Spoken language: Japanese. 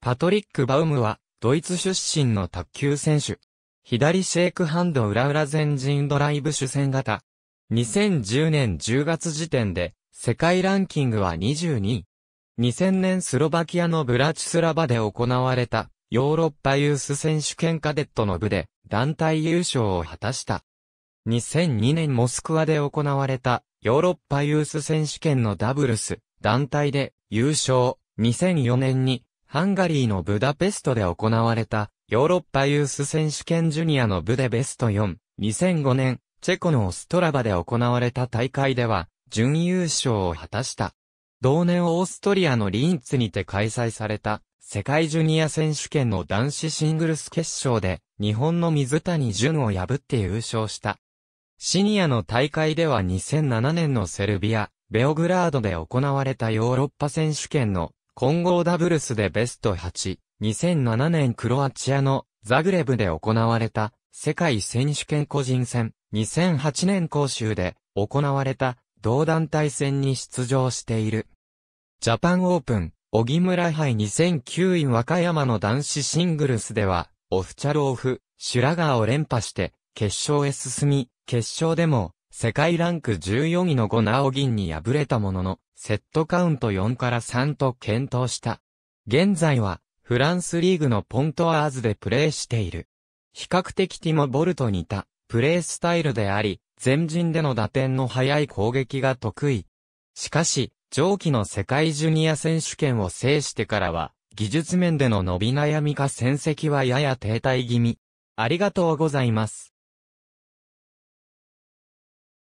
パトリック・バウムは、ドイツ出身の卓球選手。左シェイクハンド裏裏前陣ドライブ主戦型。2010年10月時点で、世界ランキングは22位。2000年スロバキアのブラチスラバで行われた、ヨーロッパユース選手権カデットの部で、団体優勝を果たした。2002年モスクワで行われた、ヨーロッパユース選手権のダブルス、団体で、優勝。2004年に、ハンガリーのブダペストで行われた、ヨーロッパユース選手権ジュニアのブデベスト4、2005年、チェコのオストラバで行われた大会では、準優勝を果たした。同年オーストリアのリンツにて開催された、世界ジュニア選手権の男子シングルス決勝で、日本の水谷淳を破って優勝した。シニアの大会では2007年のセルビア、ベオグラードで行われたヨーロッパ選手権の混合ダブルスでベスト8、2007年クロアチアのザグレブで行われた世界選手権個人戦、2008年講習で行われた同団体戦に出場している。ジャパンオープン、小木村杯2009位和歌山の男子シングルスでは、オフチャローフ、シュラガーを連覇して、決勝へ進み、決勝でも、世界ランク14位の5ナオ銀に敗れたものの、セットカウント4から3と検討した。現在は、フランスリーグのポントアーズでプレーしている。比較的ティモ・ボルと似た、プレースタイルであり、前陣での打点の速い攻撃が得意。しかし、上記の世界ジュニア選手権を制してからは、技術面での伸び悩みか戦績はやや停滞気味。ありがとうございます。